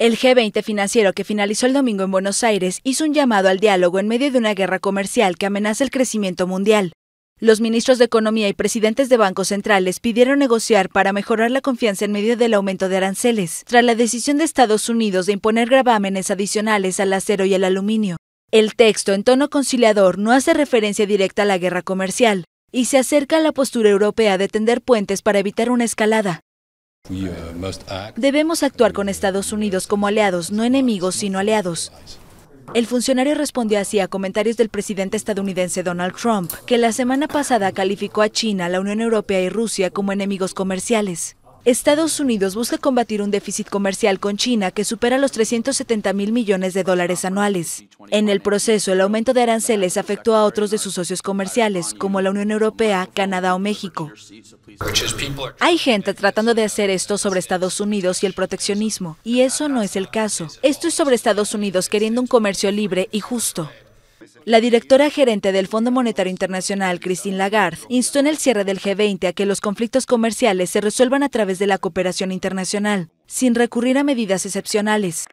El G20 financiero que finalizó el domingo en Buenos Aires hizo un llamado al diálogo en medio de una guerra comercial que amenaza el crecimiento mundial. Los ministros de Economía y presidentes de bancos centrales pidieron negociar para mejorar la confianza en medio del aumento de aranceles, tras la decisión de Estados Unidos de imponer gravámenes adicionales al acero y al aluminio. El texto, en tono conciliador, no hace referencia directa a la guerra comercial y se acerca a la postura europea de tender puentes para evitar una escalada. Debemos actuar con Estados Unidos como aliados, no enemigos, sino aliados. El funcionario respondió así a comentarios del presidente estadounidense Donald Trump, que la semana pasada calificó a China, la Unión Europea y Rusia como enemigos comerciales. Estados Unidos busca combatir un déficit comercial con China que supera los 370 mil millones de dólares anuales. En el proceso, el aumento de aranceles afectó a otros de sus socios comerciales, como la Unión Europea, Canadá o México. Hay gente tratando de hacer esto sobre Estados Unidos y el proteccionismo, y eso no es el caso. Esto es sobre Estados Unidos queriendo un comercio libre y justo. La directora gerente del Fondo Monetario Internacional, Christine Lagarde, instó en el cierre del G20 a que los conflictos comerciales se resuelvan a través de la cooperación internacional, sin recurrir a medidas excepcionales.